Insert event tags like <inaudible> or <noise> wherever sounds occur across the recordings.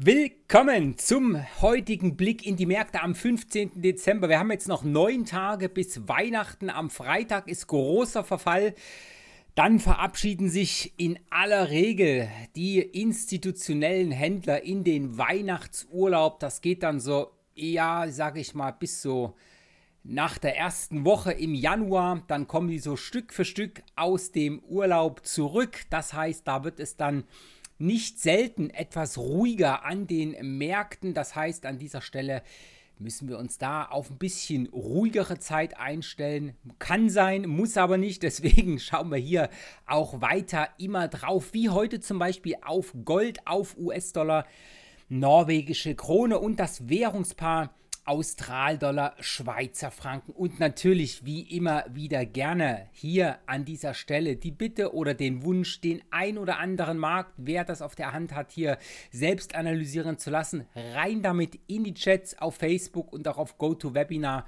Willkommen zum heutigen Blick in die Märkte am 15. Dezember. Wir haben jetzt noch neun Tage bis Weihnachten. Am Freitag ist großer Verfall. Dann verabschieden sich in aller Regel die institutionellen Händler in den Weihnachtsurlaub. Das geht dann so, ja, sage ich mal, bis so nach der ersten Woche im Januar. Dann kommen die so Stück für Stück aus dem Urlaub zurück. Das heißt, da wird es dann nicht selten etwas ruhiger an den Märkten. Das heißt, an dieser Stelle müssen wir uns da auf ein bisschen ruhigere Zeit einstellen. Kann sein, muss aber nicht. Deswegen <laughs> schauen wir hier auch weiter immer drauf, wie heute zum Beispiel auf Gold, auf US-Dollar, norwegische Krone und das Währungspaar Australdollar, Schweizer Franken und natürlich wie immer wieder gerne hier an dieser Stelle die Bitte oder den Wunsch, den ein oder anderen Markt, wer das auf der Hand hat, hier selbst analysieren zu lassen. Rein damit in die Chats auf Facebook und auch auf GoToWebinar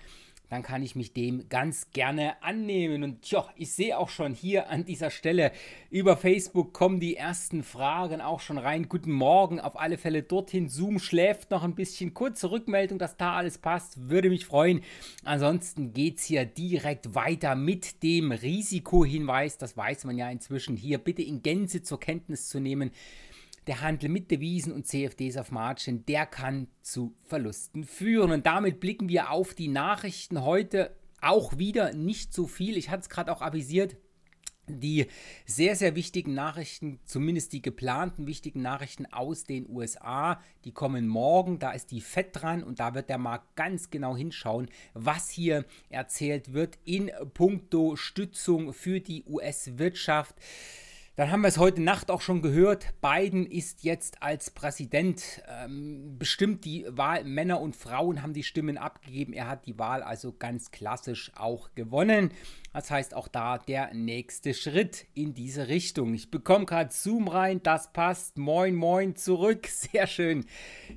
dann kann ich mich dem ganz gerne annehmen. Und ja, ich sehe auch schon hier an dieser Stelle über Facebook kommen die ersten Fragen auch schon rein. Guten Morgen auf alle Fälle dorthin. Zoom schläft noch ein bisschen. Kurze Rückmeldung, dass da alles passt. Würde mich freuen. Ansonsten geht es hier direkt weiter mit dem Risikohinweis. Das weiß man ja inzwischen hier. Bitte in Gänze zur Kenntnis zu nehmen der Handel mit Devisen und CFDs auf Margin, der kann zu Verlusten führen. Und damit blicken wir auf die Nachrichten heute auch wieder nicht so viel. Ich hatte es gerade auch avisiert. Die sehr, sehr wichtigen Nachrichten, zumindest die geplanten wichtigen Nachrichten aus den USA, die kommen morgen. Da ist die FED dran und da wird der Markt ganz genau hinschauen, was hier erzählt wird in puncto Stützung für die US-Wirtschaft. Dann haben wir es heute Nacht auch schon gehört. Biden ist jetzt als Präsident ähm, bestimmt die Wahl. Männer und Frauen haben die Stimmen abgegeben. Er hat die Wahl also ganz klassisch auch gewonnen. Das heißt auch da der nächste Schritt in diese Richtung. Ich bekomme gerade Zoom rein. Das passt. Moin, moin zurück. <laughs> Sehr schön.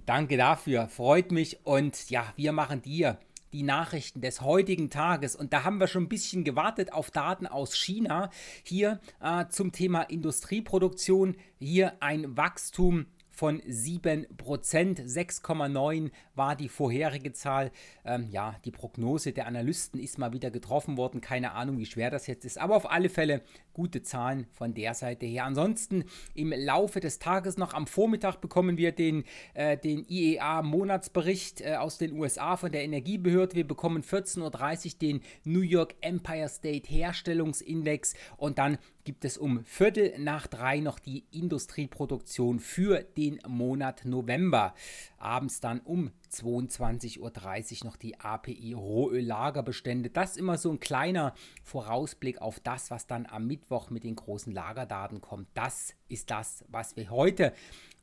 Danke dafür. Freut mich. Und ja, wir machen dir die Nachrichten des heutigen Tages. Und da haben wir schon ein bisschen gewartet auf Daten aus China. Hier äh, zum Thema Industrieproduktion. Hier ein Wachstum von 7%. 6,9 war die vorherige Zahl. Ähm, ja, die Prognose der Analysten ist mal wieder getroffen worden. Keine Ahnung, wie schwer das jetzt ist. Aber auf alle Fälle gute Zahlen von der Seite her. Ansonsten im Laufe des Tages noch am Vormittag bekommen wir den, äh, den IEA-Monatsbericht äh, aus den USA von der Energiebehörde. Wir bekommen 14.30 Uhr den New York Empire State Herstellungsindex und dann gibt es um Viertel nach drei noch die Industrieproduktion für den Monat November abends dann um 22.30 Uhr noch die API rohöllagerbestände Das ist immer so ein kleiner Vorausblick auf das, was dann am Mittwoch mit den großen Lagerdaten kommt. Das ist das, was wir heute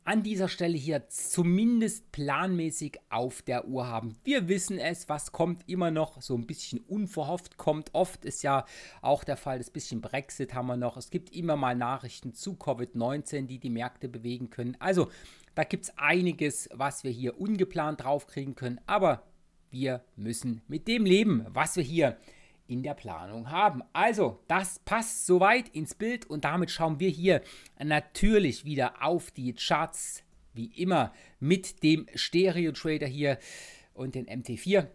an dieser Stelle hier zumindest planmäßig auf der Uhr haben. Wir wissen es, was kommt immer noch so ein bisschen unverhofft, kommt oft, ist ja auch der Fall, das bisschen Brexit haben wir noch. Es gibt immer mal Nachrichten zu Covid-19, die die Märkte bewegen können. Also da gibt es einiges, was wir hier ungeplant draufkriegen können, aber wir müssen mit dem leben, was wir hier in der Planung haben. Also, das passt soweit ins Bild und damit schauen wir hier natürlich wieder auf die Charts, wie immer, mit dem Stereo Trader hier und den MT4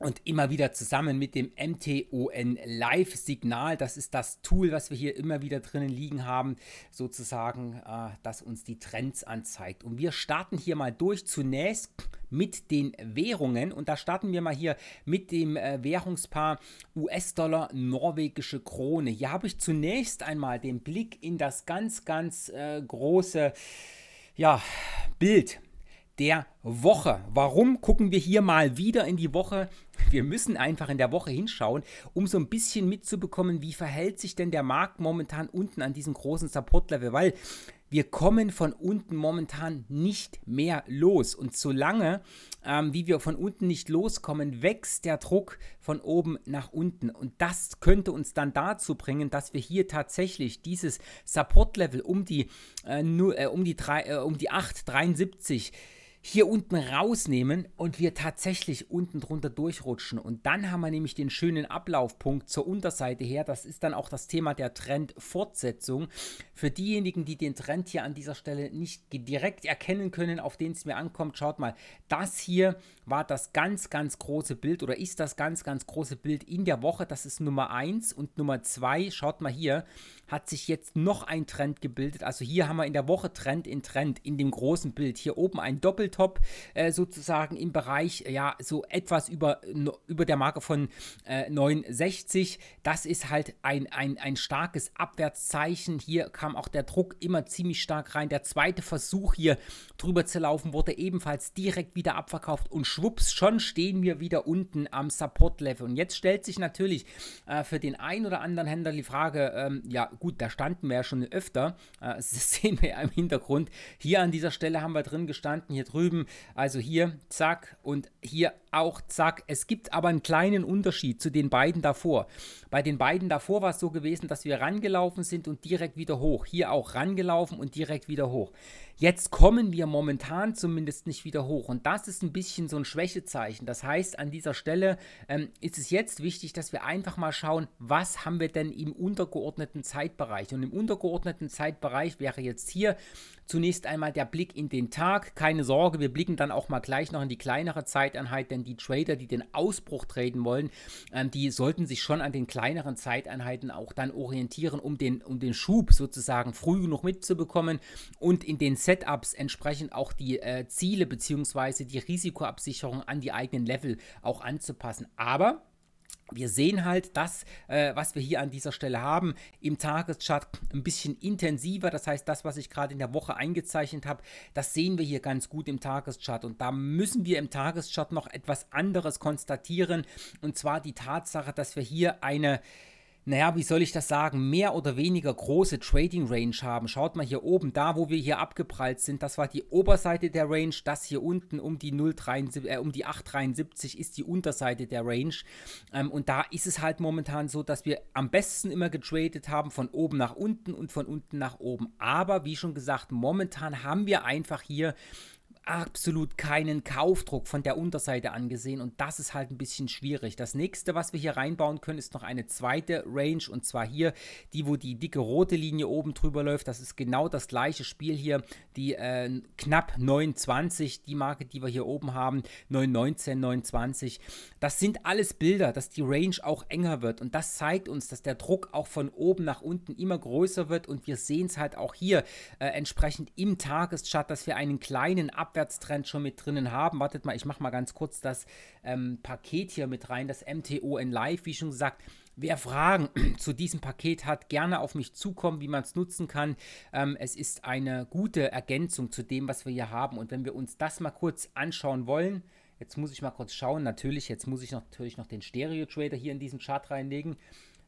und immer wieder zusammen mit dem MTON Live Signal. Das ist das Tool, was wir hier immer wieder drinnen liegen haben, sozusagen, äh, das uns die Trends anzeigt. Und wir starten hier mal durch zunächst mit den Währungen. Und da starten wir mal hier mit dem äh, Währungspaar US-Dollar, norwegische Krone. Hier habe ich zunächst einmal den Blick in das ganz, ganz äh, große ja, Bild der Woche. Warum gucken wir hier mal wieder in die Woche? Wir müssen einfach in der Woche hinschauen, um so ein bisschen mitzubekommen, wie verhält sich denn der Markt momentan unten an diesem großen Support-Level, weil wir kommen von unten momentan nicht mehr los. Und solange, ähm, wie wir von unten nicht loskommen, wächst der Druck von oben nach unten. Und das könnte uns dann dazu bringen, dass wir hier tatsächlich dieses Support-Level um die, äh, um die, äh, um die 8,73 hier unten rausnehmen und wir tatsächlich unten drunter durchrutschen. Und dann haben wir nämlich den schönen Ablaufpunkt zur Unterseite her. Das ist dann auch das Thema der Trendfortsetzung. Für diejenigen, die den Trend hier an dieser Stelle nicht direkt erkennen können, auf den es mir ankommt, schaut mal, das hier war das ganz, ganz große Bild oder ist das ganz, ganz große Bild in der Woche. Das ist Nummer 1 und Nummer 2, schaut mal hier, hat sich jetzt noch ein Trend gebildet. Also hier haben wir in der Woche Trend in Trend in dem großen Bild. Hier oben ein Doppeltop äh, sozusagen im Bereich, ja, so etwas über, über der Marke von äh, 69. Das ist halt ein, ein, ein starkes Abwärtszeichen. Hier kam auch der Druck immer ziemlich stark rein. Der zweite Versuch hier drüber zu laufen wurde ebenfalls direkt wieder abverkauft und schwupps, schon stehen wir wieder unten am Support-Level. Und jetzt stellt sich natürlich äh, für den einen oder anderen Händler die Frage, ähm, ja, gut, da standen wir ja schon öfter. Äh, <laughs> das sehen wir ja im Hintergrund. Hier an dieser Stelle haben wir drin gestanden, hier drüben. Also hier, zack, und hier auch zack. Es gibt aber einen kleinen Unterschied zu den beiden davor. Bei den beiden davor war es so gewesen, dass wir rangelaufen sind und direkt wieder hoch. Hier auch rangelaufen und direkt wieder hoch. Jetzt kommen wir momentan zumindest nicht wieder hoch. Und das ist ein bisschen so ein Schwächezeichen. Das heißt, an dieser Stelle ähm, ist es jetzt wichtig, dass wir einfach mal schauen, was haben wir denn im untergeordneten Zeitbereich. Und im untergeordneten Zeitbereich wäre jetzt hier zunächst einmal der Blick in den Tag. Keine Sorge, wir blicken dann auch mal gleich noch in die kleinere Zeiteinheit, denn denn die Trader, die den Ausbruch traden wollen, ähm, die sollten sich schon an den kleineren Zeiteinheiten auch dann orientieren, um den, um den Schub sozusagen früh genug mitzubekommen und in den Setups entsprechend auch die äh, Ziele bzw. die Risikoabsicherung an die eigenen Level auch anzupassen. Aber wir sehen halt das, äh, was wir hier an dieser Stelle haben, im Tageschart ein bisschen intensiver. Das heißt, das, was ich gerade in der Woche eingezeichnet habe, das sehen wir hier ganz gut im Tageschart. Und da müssen wir im Tageschart noch etwas anderes konstatieren. Und zwar die Tatsache, dass wir hier eine naja, wie soll ich das sagen, mehr oder weniger große Trading Range haben. Schaut mal hier oben, da wo wir hier abgeprallt sind, das war die Oberseite der Range, das hier unten um die, 0, 73, äh, um die 873 ist die Unterseite der Range. Ähm, und da ist es halt momentan so, dass wir am besten immer getradet haben von oben nach unten und von unten nach oben. Aber wie schon gesagt, momentan haben wir einfach hier absolut keinen Kaufdruck von der Unterseite angesehen und das ist halt ein bisschen schwierig. Das nächste, was wir hier reinbauen können, ist noch eine zweite Range und zwar hier die, wo die dicke rote Linie oben drüber läuft. Das ist genau das gleiche Spiel hier, die äh, knapp 920, die Marke, die wir hier oben haben, 919, 920. Das sind alles Bilder, dass die Range auch enger wird und das zeigt uns, dass der Druck auch von oben nach unten immer größer wird und wir sehen es halt auch hier äh, entsprechend im Tageschart, dass wir einen kleinen Abwärts Abwärtstrend schon mit drinnen haben. Wartet mal, ich mache mal ganz kurz das ähm, Paket hier mit rein, das MTO in Live, wie schon gesagt. Wer Fragen <clears throat> zu diesem Paket hat, gerne auf mich zukommen, wie man es nutzen kann. Ähm, es ist eine gute Ergänzung zu dem, was wir hier haben. Und wenn wir uns das mal kurz anschauen wollen, jetzt muss ich mal kurz schauen, natürlich, jetzt muss ich noch, natürlich noch den Stereo-Trader hier in diesen Chart reinlegen.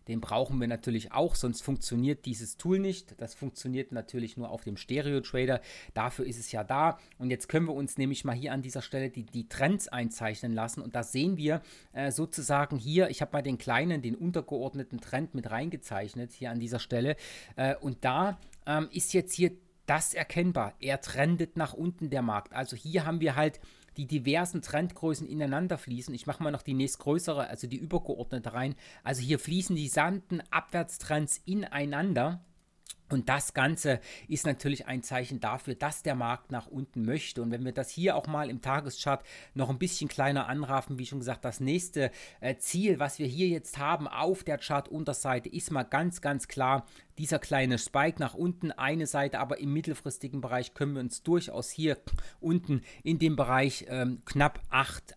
Den brauchen wir natürlich auch, sonst funktioniert dieses Tool nicht. Das funktioniert natürlich nur auf dem Stereo Trader. Dafür ist es ja da. Und jetzt können wir uns nämlich mal hier an dieser Stelle die, die Trends einzeichnen lassen. Und da sehen wir äh, sozusagen hier, ich habe mal den kleinen, den untergeordneten Trend mit reingezeichnet, hier an dieser Stelle. Äh, und da ähm, ist jetzt hier das erkennbar. Er trendet nach unten der Markt. Also hier haben wir halt die diversen Trendgrößen ineinander fließen. Ich mache mal noch die nächstgrößere, also die übergeordnete rein. Also hier fließen die sanften Abwärtstrends ineinander. Und das Ganze ist natürlich ein Zeichen dafür, dass der Markt nach unten möchte. Und wenn wir das hier auch mal im Tageschart noch ein bisschen kleiner anraffen, wie schon gesagt, das nächste äh, Ziel, was wir hier jetzt haben auf der Chartunterseite, ist mal ganz, ganz klar dieser kleine Spike nach unten, eine Seite, aber im mittelfristigen Bereich können wir uns durchaus hier unten in dem Bereich ähm, knapp 8,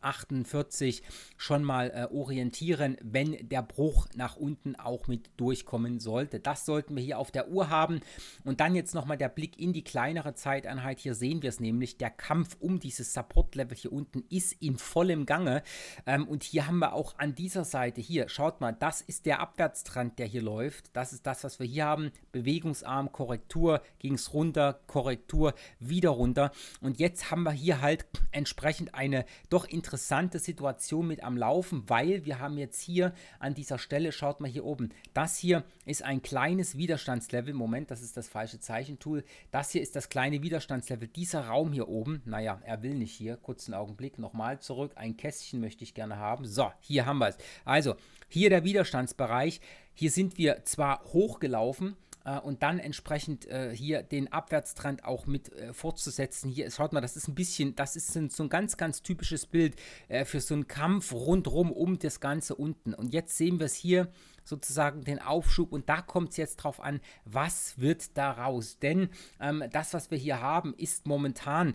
schon mal äh, orientieren, wenn der Bruch nach unten auch mit durchkommen sollte. Das sollten wir hier auf der Uhr haben. Und dann jetzt nochmal der Blick in die kleinere Zeiteinheit. Hier sehen wir es nämlich, der Kampf um dieses Support-Level hier unten ist in vollem Gange. Ähm, und hier haben wir auch an dieser Seite, hier, schaut mal, das ist der Abwärtstrend, der hier läuft. Das ist das, was wir hier haben haben, Bewegungsarm, Korrektur, ging es runter, Korrektur, wieder runter. Und jetzt haben wir hier halt entsprechend eine doch interessante Situation mit am Laufen, weil wir haben jetzt hier an dieser Stelle, schaut mal hier oben, das hier ist ein kleines Widerstandslevel. Moment, das ist das falsche Zeichentool. Das hier ist das kleine Widerstandslevel. Dieser Raum hier oben, naja, er will nicht hier. Kurzen Augenblick, nochmal zurück. Ein Kästchen möchte ich gerne haben. So, hier haben wir es. Also, hier der Widerstandsbereich. Hier sind wir zwar hochgelaufen, äh, und dann entsprechend äh, hier den Abwärtstrend auch mit äh, fortzusetzen. Hier, schaut mal, das ist ein bisschen, das ist ein, so ein ganz, ganz typisches Bild äh, für so einen Kampf rundherum um das Ganze unten. Und jetzt sehen wir es hier sozusagen den Aufschub. Und da kommt es jetzt drauf an, was wird daraus? Denn ähm, das, was wir hier haben, ist momentan,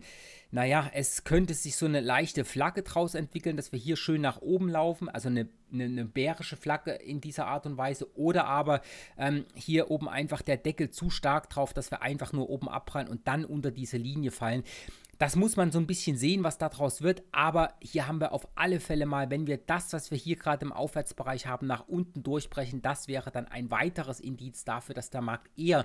naja, es könnte sich so eine leichte Flagge draus entwickeln, dass wir hier schön nach oben laufen, also eine eine, bärische Flagge in dieser Art und Weise oder aber ähm, hier oben einfach der Deckel zu stark drauf, dass wir einfach nur oben abprallen und dann unter diese Linie fallen. Das muss man so ein bisschen sehen, was daraus wird. Aber hier haben wir auf alle Fälle mal, wenn wir das, was wir hier gerade im Aufwärtsbereich haben, nach unten durchbrechen, das wäre dann ein weiteres Indiz dafür, dass der Markt eher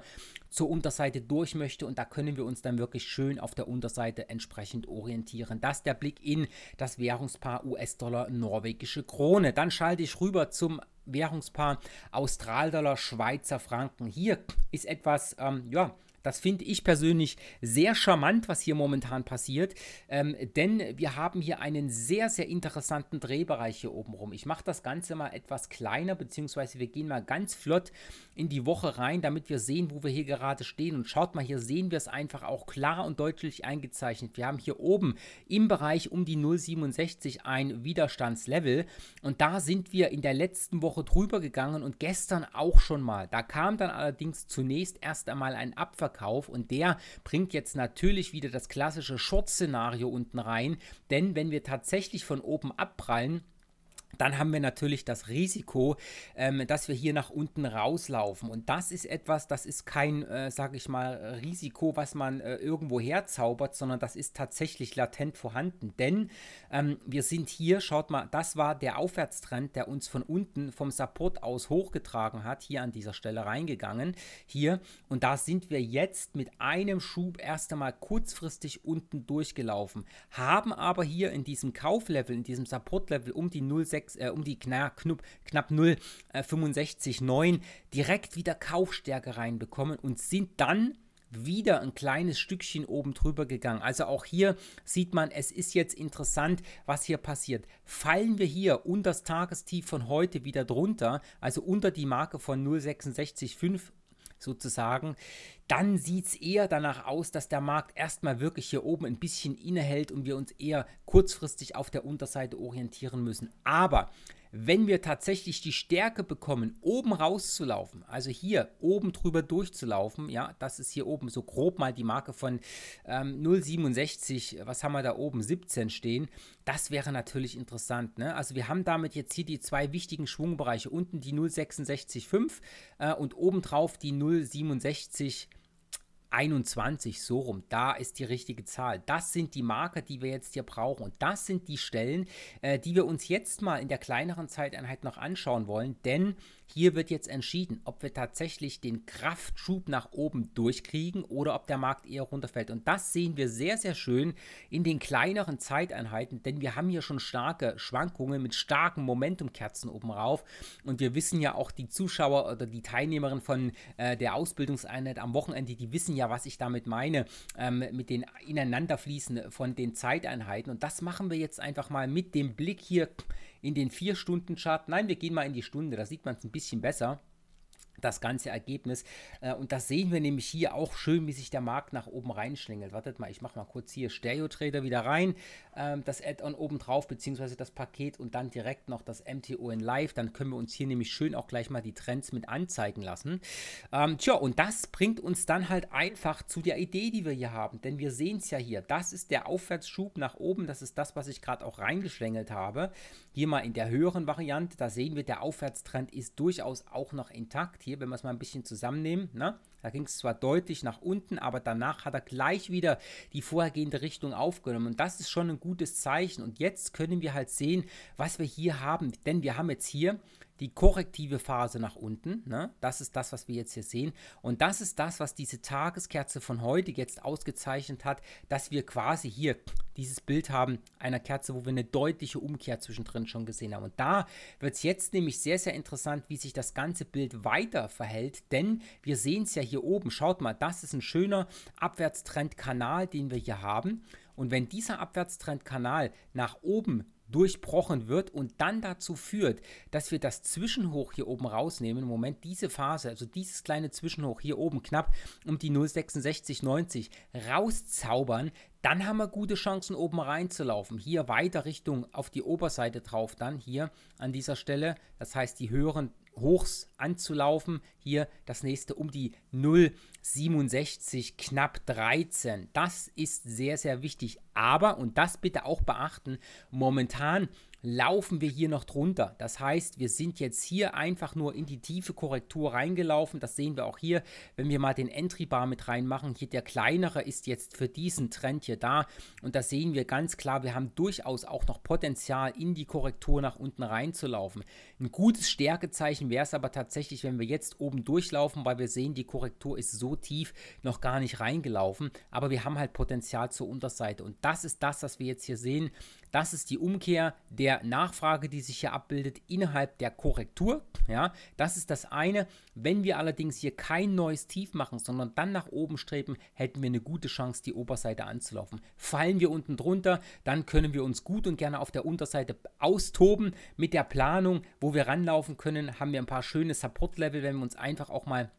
zur Unterseite durch möchte. Und da können wir uns dann wirklich schön auf der Unterseite entsprechend orientieren. Das ist der Blick in das Währungspaar US-Dollar, norwegische Krone. Dann schalte ich rüber zum Währungspaar austral dollar Schweizer Franken. Hier ist etwas, ähm, ja, das finde ich persönlich sehr charmant, was hier momentan passiert, ähm, denn wir haben hier einen sehr, sehr interessanten Drehbereich hier oben rum. Ich mache das Ganze mal etwas kleiner, beziehungsweise wir gehen mal ganz flott in die Woche rein, damit wir sehen, wo wir hier gerade stehen. Und schaut mal, hier sehen wir es einfach auch klar und deutlich eingezeichnet. Wir haben hier oben im Bereich um die 0,67 ein Widerstandslevel und da sind wir in der letzten Woche drüber gegangen und gestern auch schon mal. Da kam dann allerdings zunächst erst einmal ein Abverkauf Verkauf und der bringt jetzt natürlich wieder das klassische Short-Szenario unten rein, denn wenn wir tatsächlich von oben abprallen, dann haben wir natürlich das Risiko, ähm, dass wir hier nach unten rauslaufen. Und das ist etwas, das ist kein, äh, sage ich mal, Risiko, was man äh, irgendwo herzaubert, sondern das ist tatsächlich latent vorhanden. Denn ähm, wir sind hier, schaut mal, das war der Aufwärtstrend, der uns von unten vom Support aus hochgetragen hat, hier an dieser Stelle reingegangen, hier. Und da sind wir jetzt mit einem Schub erst einmal kurzfristig unten durchgelaufen, haben aber hier in diesem Kauflevel, in diesem Supportlevel um die 0,6 6, äh, um die na, knupp, knapp 0,65,9 äh, direkt wieder Kaufstärke reinbekommen und sind dann wieder ein kleines Stückchen oben drüber gegangen. Also auch hier sieht man, es ist jetzt interessant, was hier passiert. Fallen wir hier unter das Tagestief von heute wieder drunter, also unter die Marke von 0,66,5 sozusagen, dann sieht es eher danach aus, dass der Markt erstmal wirklich hier oben ein bisschen innehält und wir uns eher kurzfristig auf der Unterseite orientieren müssen. Aber wenn wir tatsächlich die Stärke bekommen, oben rauszulaufen, also hier oben drüber durchzulaufen, ja, das ist hier oben so grob mal die Marke von ähm, 0,67, was haben wir da oben, 17 stehen, das wäre natürlich interessant. Ne? Also wir haben damit jetzt hier die zwei wichtigen Schwungbereiche, unten die 0,66,5 äh, und obendrauf die 0,67. 21 so rum, da ist die richtige Zahl. Das sind die Marker, die wir jetzt hier brauchen. Und das sind die Stellen, äh, die wir uns jetzt mal in der kleineren Zeiteinheit noch anschauen wollen, denn hier wird jetzt entschieden, ob wir tatsächlich den Kraftschub nach oben durchkriegen oder ob der Markt eher runterfällt. Und das sehen wir sehr, sehr schön in den kleineren Zeiteinheiten, denn wir haben hier schon starke Schwankungen mit starken Momentumkerzen oben rauf. Und wir wissen ja auch, die Zuschauer oder die Teilnehmerin von äh, der Ausbildungseinheit am Wochenende, die wissen ja, was ich damit meine, ähm, mit den Ineinanderfließen von den Zeiteinheiten. Und das machen wir jetzt einfach mal mit dem Blick hier in den 4-Stunden-Chart. Nein, wir gehen mal in die Stunde, da sieht man es ein bisschen besser das ganze Ergebnis. Äh, und das sehen wir nämlich hier auch schön, wie sich der Markt nach oben reinschlängelt. Wartet mal, ich mache mal kurz hier Stereo Trader wieder rein, ähm, das Add-on oben drauf, beziehungsweise das Paket und dann direkt noch das MTO in Live. Dann können wir uns hier nämlich schön auch gleich mal die Trends mit anzeigen lassen. Ähm, tja, und das bringt uns dann halt einfach zu der Idee, die wir hier haben. Denn wir sehen es ja hier. Das ist der Aufwärtsschub nach oben. Das ist das, was ich gerade auch reingeschlängelt habe. Hier mal in der höheren Variante, da sehen wir, der Aufwärtstrend ist durchaus auch noch intakt hier, wenn wir es mal ein bisschen zusammennehmen, ne? da ging es zwar deutlich nach unten, aber danach hat er gleich wieder die vorhergehende Richtung aufgenommen. Und das ist schon ein gutes Zeichen. Und jetzt können wir halt sehen, was wir hier haben. Denn wir haben jetzt hier die korrektive Phase nach unten. Ne? Das ist das, was wir jetzt hier sehen. Und das ist das, was diese Tageskerze von heute jetzt ausgezeichnet hat, dass wir quasi hier dieses Bild haben einer Kerze, wo wir eine deutliche Umkehr zwischendrin schon gesehen haben. Und da wird es jetzt nämlich sehr, sehr interessant, wie sich das ganze Bild weiter verhält, denn wir sehen es ja hier oben. Schaut mal, das ist ein schöner Abwärtstrendkanal, den wir hier haben. Und wenn dieser Abwärtstrendkanal nach oben durchbrochen wird und dann dazu führt, dass wir das Zwischenhoch hier oben rausnehmen, im Moment diese Phase, also dieses kleine Zwischenhoch hier oben knapp um die 0,6690 rauszaubern, dann haben wir gute Chancen oben reinzulaufen. Hier weiter Richtung auf die Oberseite drauf, dann hier an dieser Stelle, das heißt die höheren Hochs anzulaufen, hier das nächste um die 0, 67, knapp 13. Das ist sehr, sehr wichtig. Aber, und das bitte auch beachten, momentan laufen wir hier noch drunter. Das heißt, wir sind jetzt hier einfach nur in die tiefe Korrektur reingelaufen. Das sehen wir auch hier, wenn wir mal den Entry Bar mit reinmachen. Hier der kleinere ist jetzt für diesen Trend hier da. Und da sehen wir ganz klar, wir haben durchaus auch noch Potenzial in die Korrektur nach unten reinzulaufen. Ein gutes Stärkezeichen wäre es aber tatsächlich, wenn wir jetzt oben durchlaufen, weil wir sehen, die Korrektur ist so tief noch gar nicht reingelaufen. Aber wir haben halt Potenzial zur Unterseite. Und das ist das, was wir jetzt hier sehen. Das ist die Umkehr der Nachfrage, die sich hier abbildet innerhalb der Korrektur. Ja, das ist das eine. Wenn wir allerdings hier kein neues Tief machen, sondern dann nach oben streben, hätten wir eine gute Chance, die Oberseite anzulaufen. Fallen wir unten drunter, dann können wir uns gut und gerne auf der Unterseite austoben mit der Planung, wo wir ranlaufen können. Haben wir ein paar schöne Support-Level, wenn wir uns einfach auch mal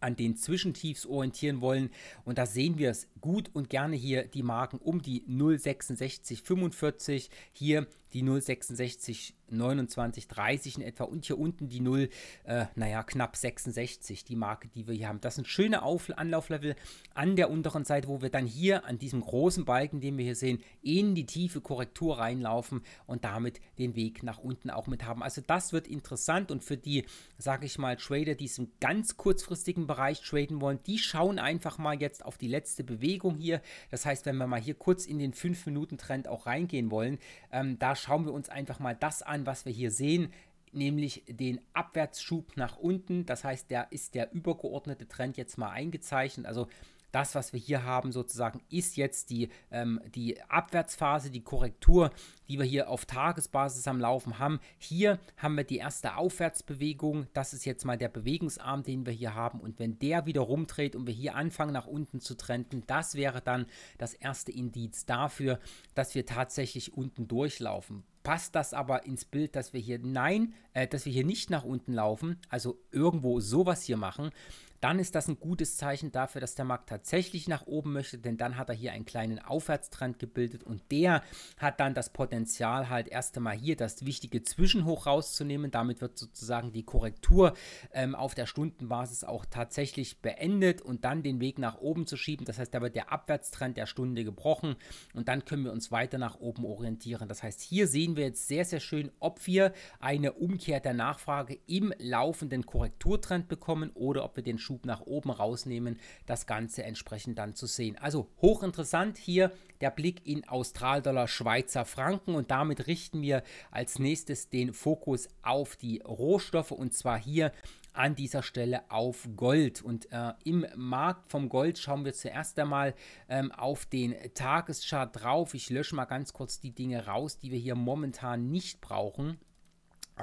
an den Zwischentiefs orientieren wollen. Und da sehen wir es gut und gerne hier die Marken um die 0,6645. Hier die 066 29 30 in etwa und hier unten die 0, äh, naja, knapp 66, die Marke, die wir hier haben. Das sind schöne Auf Anlauflevel an der unteren Seite, wo wir dann hier an diesem großen Balken, den wir hier sehen, in die tiefe Korrektur reinlaufen und damit den Weg nach unten auch mit haben. Also das wird interessant und für die, sage ich mal, Trader, die es im ganz kurzfristigen Bereich traden wollen, die schauen einfach mal jetzt auf die letzte Bewegung hier. Das heißt, wenn wir mal hier kurz in den 5-Minuten-Trend auch reingehen wollen, ähm, da schauen wir uns einfach mal das an, was wir hier sehen, nämlich den Abwärtsschub nach unten. Das heißt, der ist der übergeordnete Trend jetzt mal eingezeichnet. Also das, was wir hier haben, sozusagen, ist jetzt die, ähm, die Abwärtsphase, die Korrektur, die wir hier auf Tagesbasis am Laufen haben. Hier haben wir die erste Aufwärtsbewegung. Das ist jetzt mal der Bewegungsarm, den wir hier haben. Und wenn der wieder rumdreht und wir hier anfangen, nach unten zu trenden, das wäre dann das erste Indiz dafür, dass wir tatsächlich unten durchlaufen passt das aber ins Bild, dass wir hier nein, äh, dass wir hier nicht nach unten laufen, also irgendwo sowas hier machen, dann ist das ein gutes Zeichen dafür, dass der Markt tatsächlich nach oben möchte, denn dann hat er hier einen kleinen Aufwärtstrend gebildet und der hat dann das Potenzial halt erst einmal hier das wichtige Zwischenhoch rauszunehmen. Damit wird sozusagen die Korrektur ähm, auf der Stundenbasis auch tatsächlich beendet und dann den Weg nach oben zu schieben. Das heißt, da wird der Abwärtstrend der Stunde gebrochen und dann können wir uns weiter nach oben orientieren. Das heißt, hier sehen wir jetzt sehr, sehr schön, ob wir eine Umkehr der Nachfrage im laufenden Korrekturtrend bekommen oder ob wir den Schub nach oben rausnehmen, das Ganze entsprechend dann zu sehen. Also hochinteressant hier der Blick in Australdollar, Schweizer Franken und damit richten wir als nächstes den Fokus auf die Rohstoffe und zwar hier an dieser Stelle auf Gold. Und äh, im Markt vom Gold schauen wir zuerst einmal ähm, auf den Tageschart drauf. Ich lösche mal ganz kurz die Dinge raus, die wir hier momentan nicht brauchen.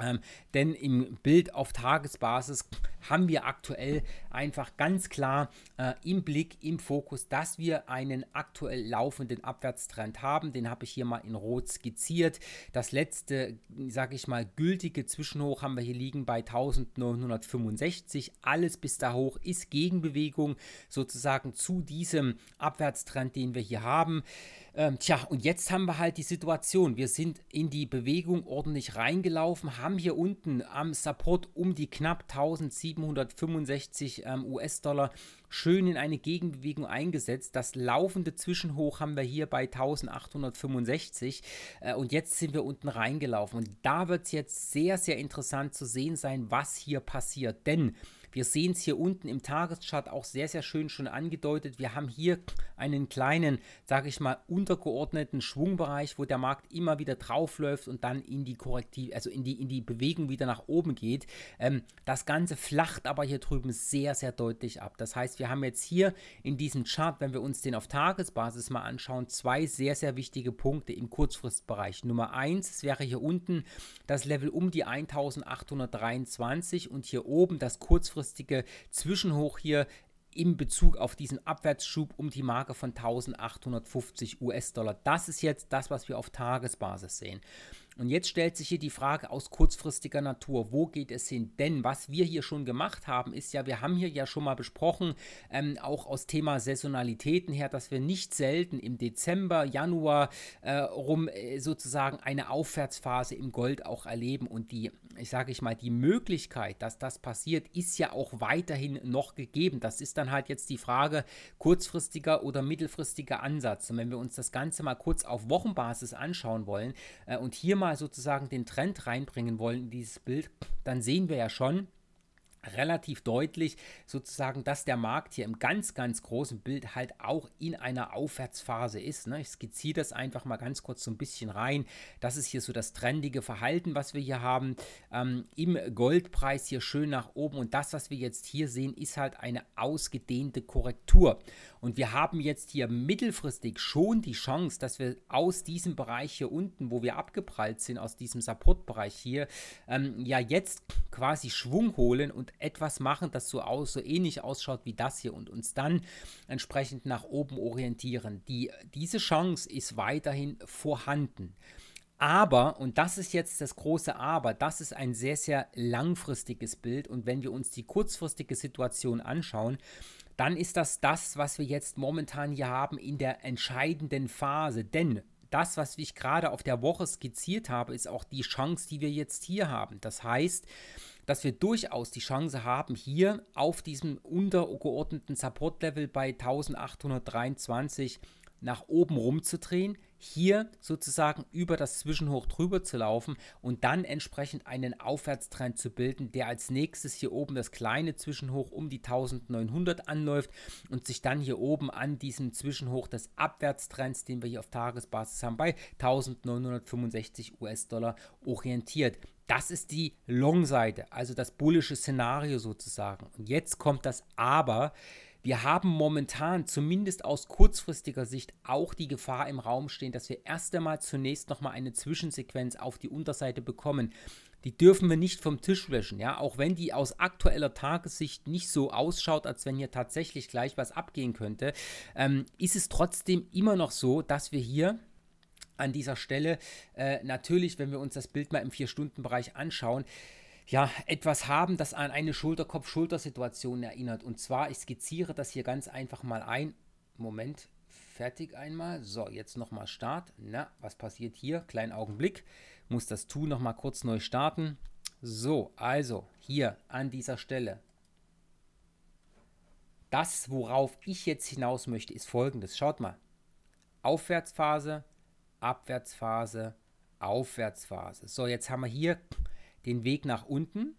Ähm, denn im Bild auf Tagesbasis haben wir aktuell einfach ganz klar äh, im Blick, im Fokus, dass wir einen aktuell laufenden Abwärtstrend haben. Den habe ich hier mal in Rot skizziert. Das letzte, sage ich mal, gültige Zwischenhoch haben wir hier liegen bei 1965. Alles bis da hoch ist Gegenbewegung sozusagen zu diesem Abwärtstrend, den wir hier haben. Ähm, tja, und jetzt haben wir halt die Situation. Wir sind in die Bewegung ordentlich reingelaufen, haben hier unten am Support um die knapp 1765 ähm, US-Dollar schön in eine Gegenbewegung eingesetzt. Das laufende Zwischenhoch haben wir hier bei 1865 äh, und jetzt sind wir unten reingelaufen. Und da wird es jetzt sehr, sehr interessant zu sehen sein, was hier passiert. Denn wir sehen es hier unten im Tageschart auch sehr, sehr schön schon angedeutet. Wir haben hier einen kleinen, sage ich mal, untergeordneten Schwungbereich, wo der Markt immer wieder draufläuft und dann in die Korrektiv, also in die, in die Bewegung wieder nach oben geht. Ähm, das Ganze flacht aber hier drüben sehr, sehr deutlich ab. Das heißt, wir haben jetzt hier in diesem Chart, wenn wir uns den auf Tagesbasis mal anschauen, zwei sehr, sehr wichtige Punkte im Kurzfristbereich. Nummer eins wäre hier unten das Level um die 1823 und hier oben das Kurzfristbereich kurzfristige Zwischenhoch hier in Bezug auf diesen Abwärtsschub um die Marke von 1850 US-Dollar. Das ist jetzt das, was wir auf Tagesbasis sehen. Und jetzt stellt sich hier die Frage aus kurzfristiger Natur, wo geht es hin? Denn was wir hier schon gemacht haben, ist ja, wir haben hier ja schon mal besprochen, ähm, auch aus Thema Saisonalitäten her, dass wir nicht selten im Dezember, Januar äh, rum äh, sozusagen eine Aufwärtsphase im Gold auch erleben. Und die, ich sage ich mal, die Möglichkeit, dass das passiert, ist ja auch weiterhin noch gegeben. Das ist dann halt jetzt die Frage kurzfristiger oder mittelfristiger Ansatz. Und wenn wir uns das Ganze mal kurz auf Wochenbasis anschauen wollen äh, und hier mal mal sozusagen den Trend reinbringen wollen in dieses Bild, dann sehen wir ja schon, relativ deutlich sozusagen, dass der Markt hier im ganz, ganz großen Bild halt auch in einer Aufwärtsphase ist. Ne? Ich skizziere das einfach mal ganz kurz so ein bisschen rein. Das ist hier so das trendige Verhalten, was wir hier haben. Ähm, Im Goldpreis hier schön nach oben und das, was wir jetzt hier sehen, ist halt eine ausgedehnte Korrektur. Und wir haben jetzt hier mittelfristig schon die Chance, dass wir aus diesem Bereich hier unten, wo wir abgeprallt sind, aus diesem Supportbereich hier, ähm, ja jetzt quasi Schwung holen und etwas machen, das so, aus, so ähnlich ausschaut wie das hier und uns dann entsprechend nach oben orientieren. Die, diese Chance ist weiterhin vorhanden. Aber, und das ist jetzt das große Aber, das ist ein sehr, sehr langfristiges Bild. Und wenn wir uns die kurzfristige Situation anschauen, dann ist das das, was wir jetzt momentan hier haben in der entscheidenden Phase. Denn das, was ich gerade auf der Woche skizziert habe, ist auch die Chance, die wir jetzt hier haben. Das heißt, dass wir durchaus die Chance haben, hier auf diesem untergeordneten Support-Level bei 1823 nach oben rumzudrehen hier sozusagen über das Zwischenhoch drüber zu laufen und dann entsprechend einen Aufwärtstrend zu bilden, der als nächstes hier oben das kleine Zwischenhoch um die 1900 anläuft und sich dann hier oben an diesem Zwischenhoch des Abwärtstrends, den wir hier auf Tagesbasis haben, bei 1965 US-Dollar orientiert. Das ist die Long-Seite, also das bullische Szenario sozusagen. Und jetzt kommt das Aber. Wir haben momentan zumindest aus kurzfristiger Sicht auch die Gefahr im Raum stehen, dass wir erst einmal zunächst nochmal eine Zwischensequenz auf die Unterseite bekommen. Die dürfen wir nicht vom Tisch wäschen, ja, auch wenn die aus aktueller Tagessicht nicht so ausschaut, als wenn hier tatsächlich gleich was abgehen könnte, ähm, ist es trotzdem immer noch so, dass wir hier an dieser Stelle äh, natürlich, wenn wir uns das Bild mal im vier stunden bereich anschauen, äh, ja, etwas haben, das an eine Schulterkopf-Schultersituation erinnert. Und zwar, ich skizziere das hier ganz einfach mal ein. Moment, fertig einmal. So, jetzt nochmal Start. Na, was passiert hier? Kleinen Augenblick. Muss das Tool nochmal kurz neu starten. So, also hier an dieser Stelle. Das, worauf ich jetzt hinaus möchte, ist folgendes. Schaut mal. Aufwärtsphase, Abwärtsphase, Aufwärtsphase. So, jetzt haben wir hier den Weg nach unten.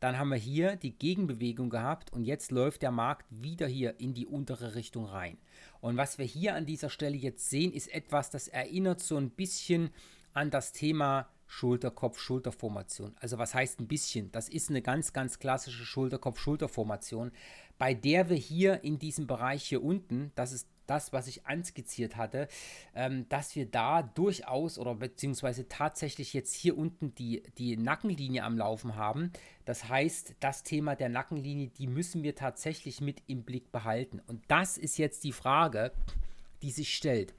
Dann haben wir hier die Gegenbewegung gehabt und jetzt läuft der Markt wieder hier in die untere Richtung rein. Und was wir hier an dieser Stelle jetzt sehen, ist etwas, das erinnert so ein bisschen an das Thema Schulterkopf-Schulterformation. Also was heißt ein bisschen? Das ist eine ganz, ganz klassische Schulterkopf-Schulterformation, bei der wir hier in diesem Bereich hier unten, das ist das, was ich anskizziert hatte, ähm, dass wir da durchaus oder beziehungsweise tatsächlich jetzt hier unten die, die Nackenlinie am Laufen haben. Das heißt, das Thema der Nackenlinie, die müssen wir tatsächlich mit im Blick behalten. Und das ist jetzt die Frage, die sich stellt.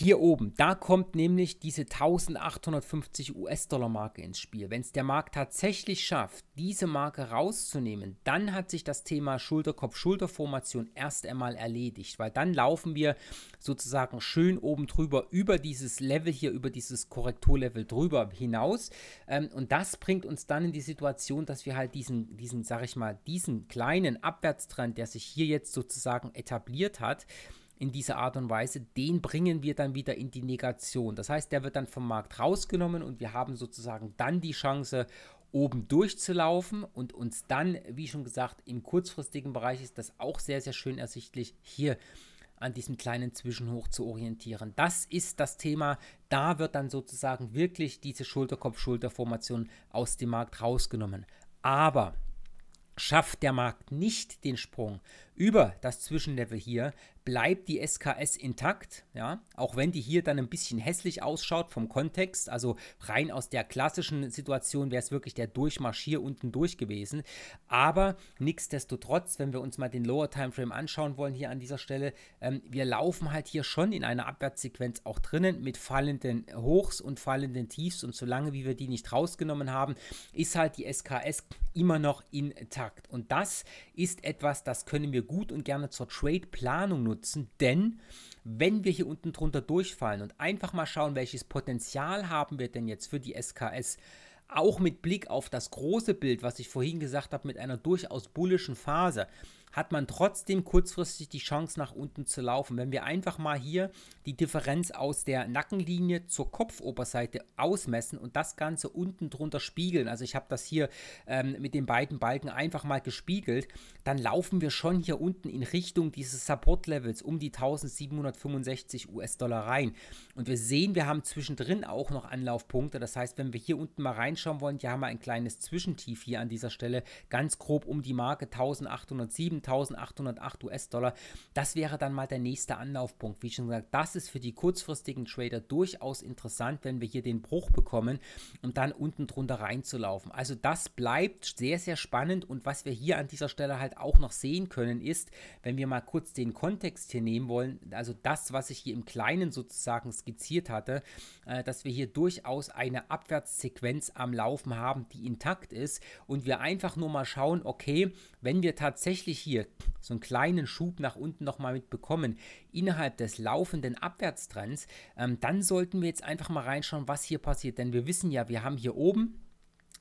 Hier oben, da kommt nämlich diese 1850 US-Dollar-Marke ins Spiel. Wenn es der Markt tatsächlich schafft, diese Marke rauszunehmen, dann hat sich das Thema Schulterkopf-Schulterformation erst einmal erledigt, weil dann laufen wir sozusagen schön oben drüber über dieses Level hier, über dieses Korrekturlevel drüber hinaus. Ähm, und das bringt uns dann in die Situation, dass wir halt diesen, diesen, sag ich mal, diesen kleinen Abwärtstrend, der sich hier jetzt sozusagen etabliert hat, in dieser Art und Weise, den bringen wir dann wieder in die Negation. Das heißt, der wird dann vom Markt rausgenommen und wir haben sozusagen dann die Chance, oben durchzulaufen und uns dann, wie schon gesagt, im kurzfristigen Bereich ist das auch sehr, sehr schön ersichtlich hier an diesem kleinen Zwischenhoch zu orientieren. Das ist das Thema. Da wird dann sozusagen wirklich diese Schulterkopf-Schulterformation aus dem Markt rausgenommen. Aber schafft der Markt nicht den Sprung, über das Zwischenlevel hier bleibt die SKS intakt, ja, auch wenn die hier dann ein bisschen hässlich ausschaut vom Kontext, also rein aus der klassischen Situation wäre es wirklich der Durchmarsch hier unten durch gewesen, aber nichtsdestotrotz, wenn wir uns mal den Lower Time Frame anschauen wollen hier an dieser Stelle, ähm, wir laufen halt hier schon in einer Abwärtssequenz auch drinnen mit fallenden Hochs und fallenden Tiefs und solange wie wir die nicht rausgenommen haben, ist halt die SKS immer noch intakt und das ist etwas, das können wir gut und gerne zur Trade-Planung nutzen, denn wenn wir hier unten drunter durchfallen und einfach mal schauen, welches Potenzial haben wir denn jetzt für die SKS, auch mit Blick auf das große Bild, was ich vorhin gesagt habe, mit einer durchaus bullischen Phase, hat man trotzdem kurzfristig die Chance nach unten zu laufen. Wenn wir einfach mal hier die Differenz aus der Nackenlinie zur Kopfoberseite ausmessen und das Ganze unten drunter spiegeln, also ich habe das hier ähm, mit den beiden Balken einfach mal gespiegelt, dann laufen wir schon hier unten in Richtung dieses Support-Levels um die 1765 US-Dollar rein. Und wir sehen, wir haben zwischendrin auch noch Anlaufpunkte. Das heißt, wenn wir hier unten mal reinschauen wollen, hier haben wir ein kleines Zwischentief hier an dieser Stelle, ganz grob um die Marke 1807. 7.808 US-Dollar. Das wäre dann mal der nächste Anlaufpunkt. Wie schon gesagt, das ist für die kurzfristigen Trader durchaus interessant, wenn wir hier den Bruch bekommen, um dann unten drunter reinzulaufen. Also das bleibt sehr, sehr spannend und was wir hier an dieser Stelle halt auch noch sehen können ist, wenn wir mal kurz den Kontext hier nehmen wollen, also das, was ich hier im Kleinen sozusagen skizziert hatte, äh, dass wir hier durchaus eine Abwärtssequenz am Laufen haben, die intakt ist und wir einfach nur mal schauen, okay, wenn wir tatsächlich hier hier so einen kleinen Schub nach unten nochmal mitbekommen innerhalb des laufenden Abwärtstrends, ähm, dann sollten wir jetzt einfach mal reinschauen, was hier passiert. Denn wir wissen ja, wir haben hier oben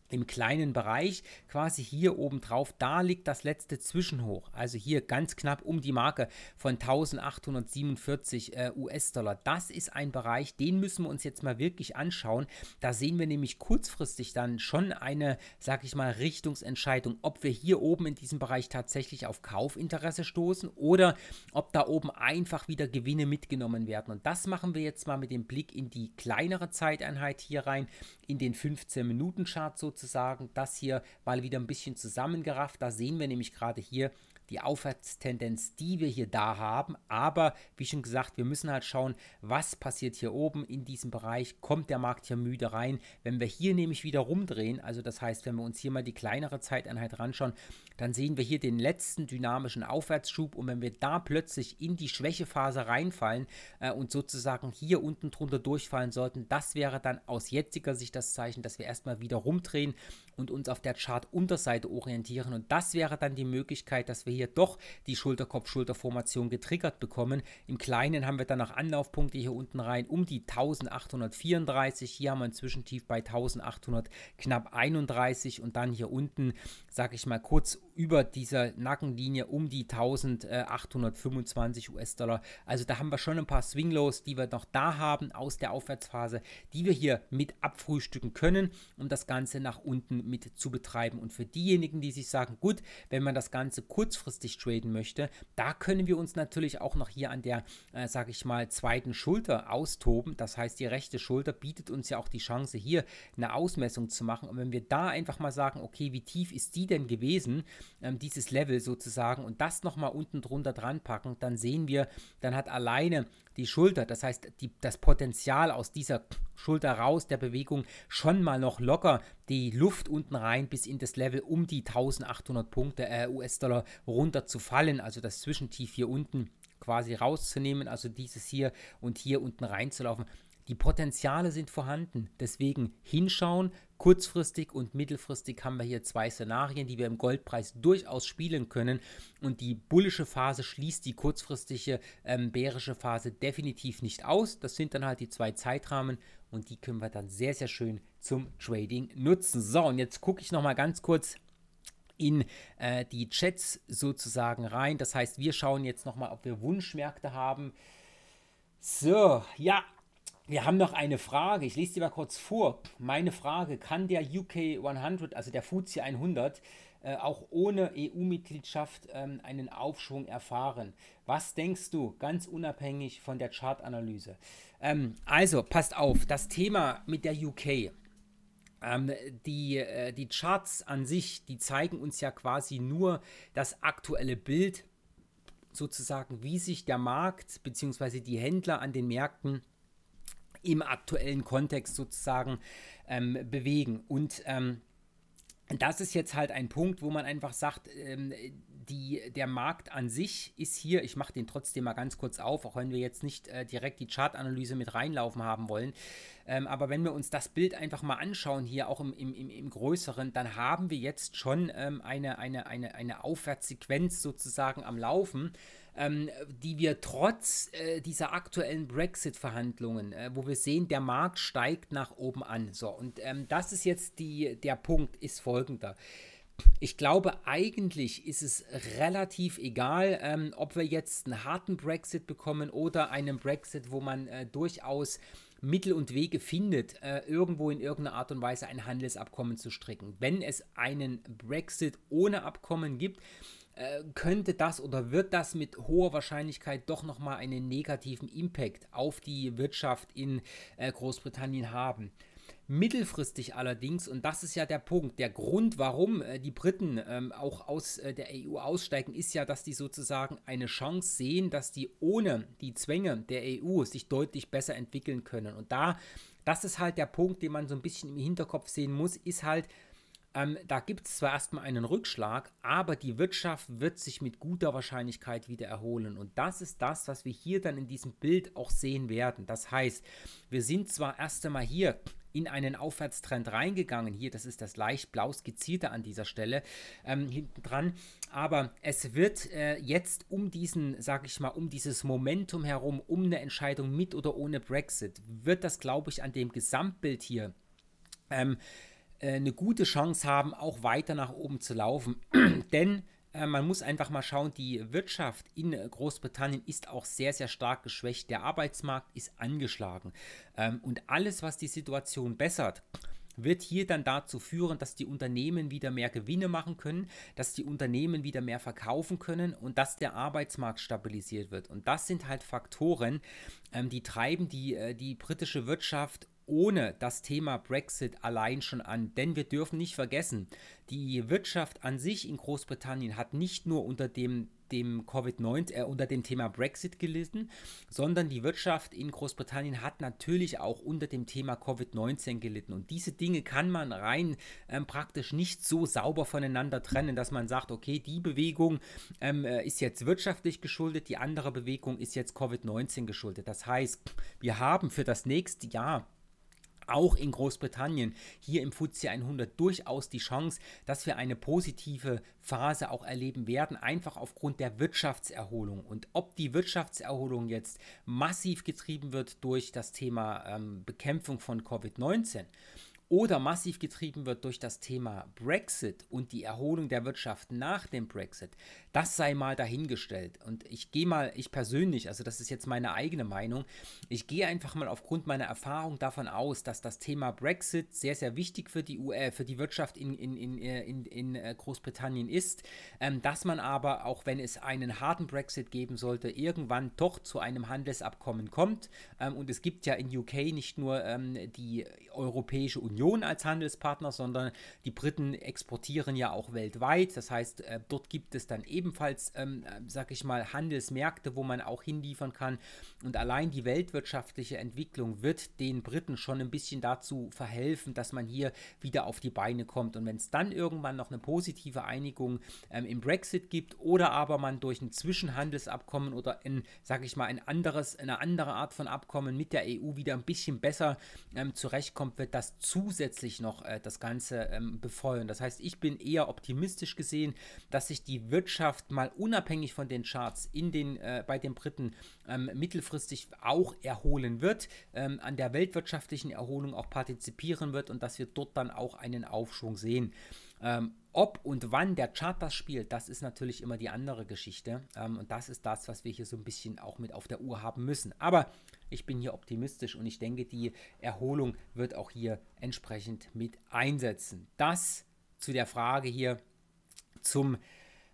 im kleinen Bereich, quasi hier oben drauf, da liegt das letzte Zwischenhoch, also hier ganz knapp um die Marke von 1847 äh, US-Dollar. Das ist ein Bereich, den müssen wir uns jetzt mal wirklich anschauen. Da sehen wir nämlich kurzfristig dann schon eine, sag ich mal, Richtungsentscheidung, ob wir hier oben in diesem Bereich tatsächlich auf Kaufinteresse stoßen oder ob da oben einfach wieder Gewinne mitgenommen werden. Und das machen wir jetzt mal mit dem Blick in die kleinere Zeiteinheit hier rein, in den 15-Minuten-Chart sozusagen sozusagen das hier mal wieder ein bisschen zusammengerafft. Da sehen wir nämlich gerade hier die Aufwärtstendenz, die wir hier da haben. Aber wie schon gesagt, wir müssen halt schauen, was passiert hier oben in diesem Bereich. Kommt der Markt hier müde rein? Wenn wir hier nämlich wieder rumdrehen, also das heißt, wenn wir uns hier mal die kleinere Zeiteinheit ranschauen, dann sehen wir hier den letzten dynamischen Aufwärtsschub. Und wenn wir da plötzlich in die Schwächephase reinfallen äh, und sozusagen hier unten drunter durchfallen sollten, das wäre dann aus jetziger Sicht das Zeichen, dass wir erstmal wieder rumdrehen und uns auf der Chart-Unterseite orientieren. Und das wäre dann die Möglichkeit, dass wir hier hier doch die Schulterkopf-Schulterformation getriggert bekommen. Im Kleinen haben wir dann noch Anlaufpunkte hier unten rein um die 1834. Hier haben wir ein Zwischentief bei 1800 knapp 31 und dann hier unten, sage ich mal kurz über dieser Nackenlinie um die 1825 US-Dollar. Also da haben wir schon ein paar Swinglows, die wir noch da haben aus der Aufwärtsphase, die wir hier mit abfrühstücken können, um das Ganze nach unten mit zu betreiben. Und für diejenigen, die sich sagen, gut, wenn man das Ganze kurzfristig traden möchte, da können wir uns natürlich auch noch hier an der, äh, sage ich mal, zweiten Schulter austoben. Das heißt, die rechte Schulter bietet uns ja auch die Chance, hier eine Ausmessung zu machen. Und wenn wir da einfach mal sagen, okay, wie tief ist die denn gewesen? ähm, dieses Level sozusagen und das nochmal unten drunter dran packen, dann sehen wir, dann hat alleine die Schulter, das heißt die, das Potenzial aus dieser Schulter raus der Bewegung schon mal noch locker die Luft unten rein bis in das Level um die 1800 Punkte äh, US-Dollar runter zu fallen, also das Zwischentief hier unten quasi rauszunehmen, also dieses hier und hier unten reinzulaufen. Die Potenziale sind vorhanden. Deswegen hinschauen. Kurzfristig und mittelfristig haben wir hier zwei Szenarien, die wir im Goldpreis durchaus spielen können. Und die bullische Phase schließt die kurzfristige ähm, bärische Phase definitiv nicht aus. Das sind dann halt die zwei Zeitrahmen und die können wir dann sehr, sehr schön zum Trading nutzen. So, und jetzt gucke ich nochmal ganz kurz in äh, die Chats sozusagen rein. Das heißt, wir schauen jetzt nochmal, ob wir Wunschmärkte haben. So, ja, wir haben noch eine Frage. Ich lese die mal kurz vor. Meine Frage: Kann der UK 100, also der FUZI 100, äh, auch ohne EU-Mitgliedschaft ähm, einen Aufschwung erfahren? Was denkst du, ganz unabhängig von der Chartanalyse? Ähm, also, passt auf, das Thema mit der UK. Ähm, die, äh, die Charts an sich, die zeigen uns ja quasi nur das aktuelle Bild, sozusagen, wie sich der Markt bzw. die Händler an den Märkten im aktuellen Kontext sozusagen ähm, bewegen. Und ähm, das ist jetzt halt ein Punkt, wo man einfach sagt, ähm, die, der Markt an sich ist hier, ich mache den trotzdem mal ganz kurz auf, auch wenn wir jetzt nicht äh, direkt die Chartanalyse mit reinlaufen haben wollen. Ähm, aber wenn wir uns das Bild einfach mal anschauen, hier auch im, im, im Größeren, dann haben wir jetzt schon ähm, eine, eine, eine, eine Aufwärtssequenz sozusagen am Laufen ähm, die wir trotz äh, dieser aktuellen Brexit-Verhandlungen, äh, wo wir sehen, der Markt steigt nach oben an. So, und ähm, das ist jetzt die, der Punkt, ist folgender. Ich glaube, eigentlich ist es relativ egal, ähm, ob wir jetzt einen harten Brexit bekommen oder einen Brexit, wo man äh, durchaus Mittel und Wege findet, äh, irgendwo in irgendeiner Art und Weise ein Handelsabkommen zu stricken. Wenn es einen Brexit ohne Abkommen gibt, äh, könnte das oder wird das mit hoher Wahrscheinlichkeit doch nochmal einen negativen Impact auf die Wirtschaft in äh, Großbritannien haben. Mittelfristig allerdings, und das ist ja der Punkt, der Grund, warum äh, die Briten ähm, auch aus äh, der EU aussteigen, ist ja, dass die sozusagen eine Chance sehen, dass die ohne die Zwänge der EU sich deutlich besser entwickeln können. Und da, das ist halt der Punkt, den man so ein bisschen im Hinterkopf sehen muss, ist halt, ähm, da gibt es zwar erstmal einen Rückschlag, aber die Wirtschaft wird sich mit guter Wahrscheinlichkeit wieder erholen. Und das ist das, was wir hier dann in diesem Bild auch sehen werden. Das heißt, wir sind zwar erst einmal hier in einen Aufwärtstrend reingegangen. Hier, das ist das leicht blau skizzierte an dieser Stelle ähm, hinten dran. Aber es wird äh, jetzt um diesen, sag ich mal, um dieses Momentum herum, um eine Entscheidung mit oder ohne Brexit, wird das, glaube ich, an dem Gesamtbild hier ähm, äh, eine gute Chance haben, auch weiter nach oben zu laufen. <clears throat> Denn äh, man muss einfach mal schauen, die Wirtschaft in äh, Großbritannien ist auch sehr, sehr stark geschwächt. Der Arbeitsmarkt ist angeschlagen. Ähm, und alles, was die Situation bessert, wird hier dann dazu führen, dass die Unternehmen wieder mehr Gewinne machen können, dass die Unternehmen wieder mehr verkaufen können und dass der Arbeitsmarkt stabilisiert wird. Und das sind halt Faktoren, ähm, die treiben die, die britische Wirtschaft ohne das Thema Brexit allein schon an. Denn wir dürfen nicht vergessen, die Wirtschaft an sich in Großbritannien hat nicht nur unter dem dem Covid-19 äh, unter dem Thema Brexit gelitten, sondern die Wirtschaft in Großbritannien hat natürlich auch unter dem Thema Covid-19 gelitten. Und diese Dinge kann man rein ähm, praktisch nicht so sauber voneinander trennen, dass man sagt, okay, die Bewegung ähm, äh, ist jetzt wirtschaftlich geschuldet, die andere Bewegung ist jetzt Covid-19 geschuldet. Das heißt, wir haben für das nächste Jahr auch in Großbritannien hier im FTSE 100 durchaus die Chance, dass wir eine positive Phase auch erleben werden, einfach aufgrund der Wirtschaftserholung. Und ob die Wirtschaftserholung jetzt massiv getrieben wird durch das Thema ähm, Bekämpfung von Covid-19 oder massiv getrieben wird durch das Thema Brexit und die Erholung der Wirtschaft nach dem Brexit, das sei mal dahingestellt. Und ich gehe mal, ich persönlich, also das ist jetzt meine eigene Meinung, ich gehe einfach mal aufgrund meiner Erfahrung davon aus, dass das Thema Brexit sehr, sehr wichtig für die, UE, äh, für die Wirtschaft in, in, in, äh, in, in äh, Großbritannien ist, ähm, dass man aber, auch wenn es einen harten Brexit geben sollte, irgendwann doch zu einem Handelsabkommen kommt. Ähm, und es gibt ja in UK nicht nur ähm, die Europäische Union, Union als Handelspartner, sondern die Briten exportieren ja auch weltweit. Das heißt, äh, dort gibt es dann ebenfalls, ähm, äh, sag ich mal, Handelsmärkte, wo man auch hinliefern kann. Und allein die weltwirtschaftliche Entwicklung wird den Briten schon ein bisschen dazu verhelfen, dass man hier wieder auf die Beine kommt. Und wenn es dann irgendwann noch eine positive Einigung ähm, im Brexit gibt oder aber man durch ein Zwischenhandelsabkommen oder in, sag ich mal, ein anderes, eine andere Art von Abkommen mit der EU wieder ein bisschen besser ähm, zurechtkommt, wird das zu zusätzlich noch äh, das Ganze ähm, befeuern. Das heißt, ich bin eher optimistisch gesehen, dass sich die Wirtschaft mal unabhängig von den Charts in den, äh, bei den Briten ähm, mittelfristig auch erholen wird, ähm, an der weltwirtschaftlichen Erholung auch partizipieren wird und dass wir dort dann auch einen Aufschwung sehen. Ähm, ob und wann der Chart das spielt, das ist natürlich immer die andere Geschichte. Ähm, und das ist das, was wir hier so ein bisschen auch mit auf der Uhr haben müssen. Aber ich bin hier optimistisch und ich denke, die Erholung wird auch hier entsprechend mit einsetzen. Das zu der Frage hier zum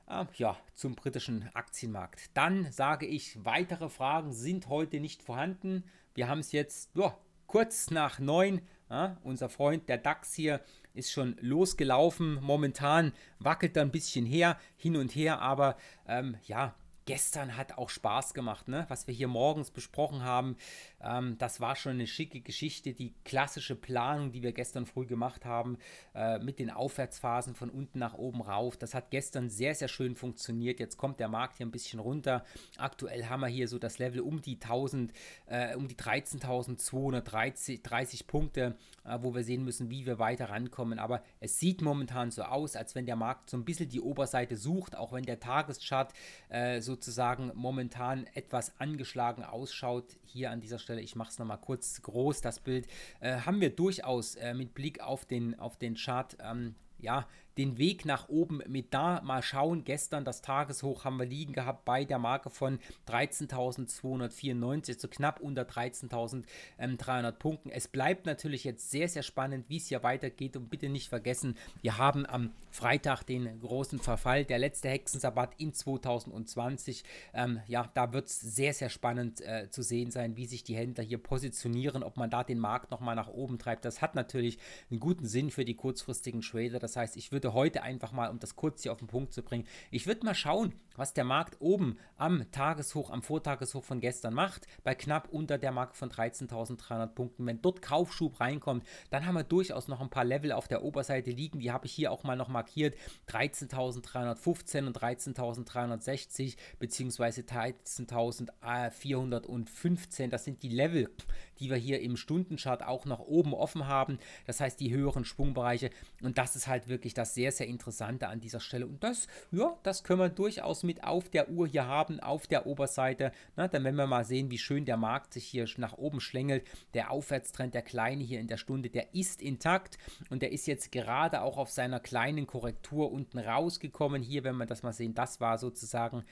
ah, ja, zum britischen Aktienmarkt. Dann sage ich, weitere Fragen sind heute nicht vorhanden. Wir haben es jetzt ja, kurz nach neun. Ja, ah, unser Freund der DAX hier ist schon losgelaufen. Momentan wackelt er ein bisschen her, hin und her, aber ähm, ja, gestern hat auch Spaß gemacht, ne? was wir hier morgens besprochen haben. Ähm, das war schon eine schicke Geschichte. Die klassische Planung, die wir gestern früh gemacht haben, äh, mit den Aufwärtsphasen von unten nach oben rauf, das hat gestern sehr, sehr schön funktioniert. Jetzt kommt der Markt hier ein bisschen runter. Aktuell haben wir hier so das Level um die 1000, äh, um die 13.230 Punkte, äh, wo wir sehen müssen, wie wir weiter rankommen. Aber es sieht momentan so aus, als wenn der Markt so ein bisschen die Oberseite sucht, auch wenn der Tageschart äh, so sozusagen momentan etwas angeschlagen ausschaut, hier an dieser Stelle, ich mache es nochmal kurz groß, das Bild, äh, haben wir durchaus äh, mit Blick auf den, auf den Chart ähm, ja, den Weg nach oben mit da mal schauen. Gestern das Tageshoch haben wir liegen gehabt bei der Marke von 13.294, so knapp unter 13.300 Punkten. Es bleibt natürlich jetzt sehr, sehr spannend, wie es hier weitergeht und bitte nicht vergessen, wir haben am Freitag den großen Verfall, der letzte Hexensabbat in 2020. Ähm, ja, da wird es sehr, sehr spannend äh, zu sehen sein, wie sich die Händler hier positionieren, ob man da den Markt nochmal nach oben treibt. Das hat natürlich einen guten Sinn für die kurzfristigen Trader. Das heißt, ich würde wollte heute einfach mal, um das kurz hier auf den Punkt zu bringen, ich würde mal schauen, was der Markt oben am Tageshoch, am Vortageshoch von gestern macht, bei knapp unter der Marke von 13.300 Punkten. Wenn dort Kaufschub reinkommt, dann haben wir durchaus noch ein paar Level auf der Oberseite liegen, die habe ich hier auch mal noch markiert, 13.315 und 13.360 beziehungsweise 13.415, das sind die Level, die wir hier im Stundenchart auch noch oben offen haben, das heißt die höheren Schwungbereiche und das ist halt wirklich das sehr, sehr Interessante an dieser Stelle. Und das, ja, das können wir durchaus mit auf der Uhr hier haben, auf der Oberseite. Na, dann werden wir mal sehen, wie schön der Markt sich hier nach oben schlängelt. Der Aufwärtstrend, der kleine hier in der Stunde, der ist intakt und der ist jetzt gerade auch auf seiner kleinen Korrektur unten rausgekommen. Hier, wenn wir das mal sehen, das war sozusagen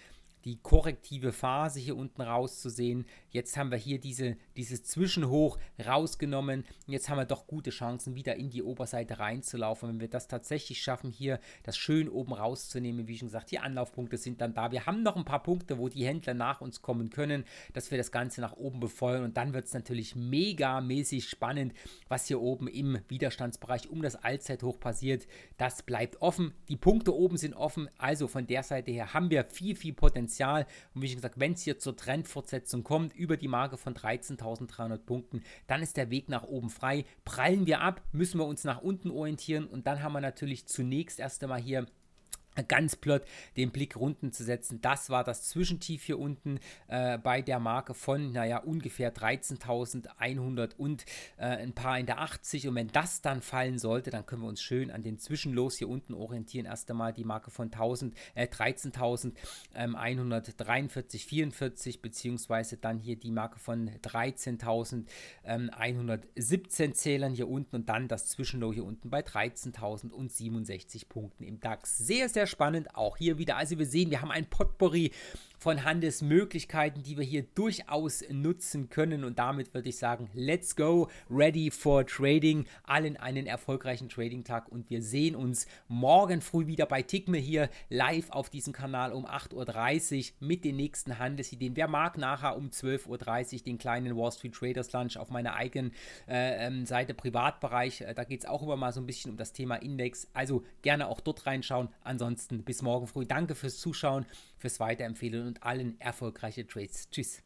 die korrektive Phase hier unten rauszusehen. Jetzt haben wir hier diese, dieses Zwischenhoch rausgenommen. Jetzt haben wir doch gute Chancen, wieder in die Oberseite reinzulaufen. Wenn wir das tatsächlich schaffen, hier das schön oben rauszunehmen, wie schon gesagt, die Anlaufpunkte sind dann da. Wir haben noch ein paar Punkte, wo die Händler nach uns kommen können, dass wir das Ganze nach oben befeuern. Und dann wird es natürlich mega mäßig spannend, was hier oben im Widerstandsbereich um das Allzeithoch passiert. Das bleibt offen. Die Punkte oben sind offen. Also von der Seite her haben wir viel, viel Potenzial. Und wie schon gesagt, wenn es hier zur Trendfortsetzung kommt, über die Marke von 13.300 Punkten, dann ist der Weg nach oben frei. Prallen wir ab, müssen wir uns nach unten orientieren und dann haben wir natürlich zunächst erst einmal hier ganz platt den Blick runden zu setzen. Das war das Zwischentief hier unten äh, bei der Marke von, naja, ungefähr 13.100 und äh, ein paar in der 80. Und wenn das dann fallen sollte, dann können wir uns schön an den Zwischenlos hier unten orientieren. Erst einmal die Marke von 1000, äh, 13.143, beziehungsweise dann hier die Marke von 13.117 Zählern hier unten und dann das Zwischenlow hier unten bei 13.067 Punkten im DAX. Sehr, sehr sehr spannend auch hier wieder. Also wir sehen, wir haben ein Potpourri von Handelsmöglichkeiten, die wir hier durchaus nutzen können. Und damit würde ich sagen, let's go, ready for Trading. Allen einen erfolgreichen Trading-Tag und wir sehen uns morgen früh wieder bei Tickme hier live auf diesem Kanal um 8.30 Uhr mit den nächsten Handelsideen. Wer mag nachher um 12.30 Uhr den kleinen Wall Street Traders Lunch auf meiner eigenen äh, ähm, Seite Privatbereich. Äh, da geht es auch immer mal so ein bisschen um das Thema Index. Also gerne auch dort reinschauen. Ansonsten bis morgen früh. Danke fürs Zuschauen fürs Weiterempfehlen und allen erfolgreiche Trades. Tschüss.